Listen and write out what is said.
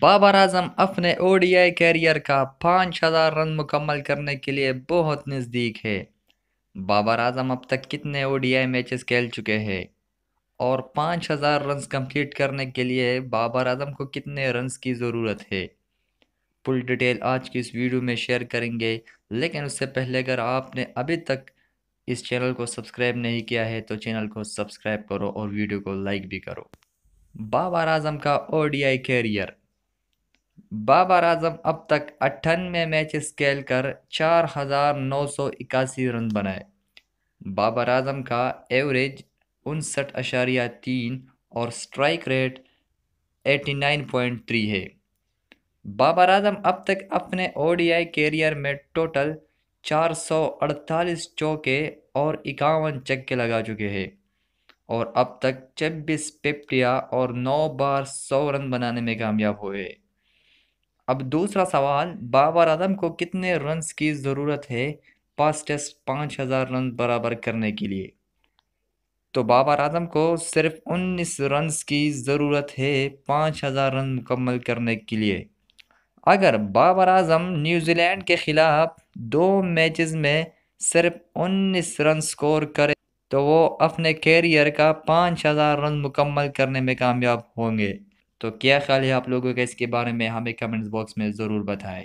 बाबर आजम अपने ODI career का 5000 run मुकम्मल करने के लिए बहुत नज़दीक है बाबर आजम अब तक कितने ओडीआई मैचेस खेल चुके हैं और 5000 रन कम्प्लीट करने के लिए बाबर आजम को कितने रन्स की ज़रूरत है फुल डिटेल आज की इस वीडियो में शेयर करेंगे लेकिन उससे पहले अगर आपने अभी तक इस चैनल को सब्सक्राइब नहीं किया है तो चैनल को सब्सक्राइब करो और वीडियो को लाइक भी करो बाबर आजम का ओडीआई कैरियर बाबर आजम अब तक अट्ठानवे मैच खेल कर चार हज़ार नौ सौ इक्यासी रन बनाए बाबर आजम का एवरेज उनसठ अशारिया तीन और strike rate eighty nine point three है बाबर आजम अब तक अपने ओडीआई कैरियर में टोटल चार सौ अड़तालीस चौके और इक्यावन चक्के लगा चुके हैं और अब तक छब्बीस पिप्टिया और नौ बार सौ रन बनाने में कामयाब हुए अब दूसरा सवाल बाबर आजम को कितने रन की ज़रूरत है पाँच टेस्ट पाँच हज़ार रन बराबर करने के लिए तो बाबर आजम को सिर्फ उन्नीस रन की ज़रूरत है पाँच हज़ार रन मुकम्मल करने के लिए अगर बाबर आजम न्यूजीलैंड के ख़िलाफ़ दो मैचेस में सिर्फ उन्नीस रन स्कोर करे तो वो अपने कैरियर का पाँच हज़ार रन मुकम्मल करने में कामयाब होंगे तो क्या ख्याल है आप लोगों का इसके बारे में हमें कमेंट्स बॉक्स में ज़रूर बताएं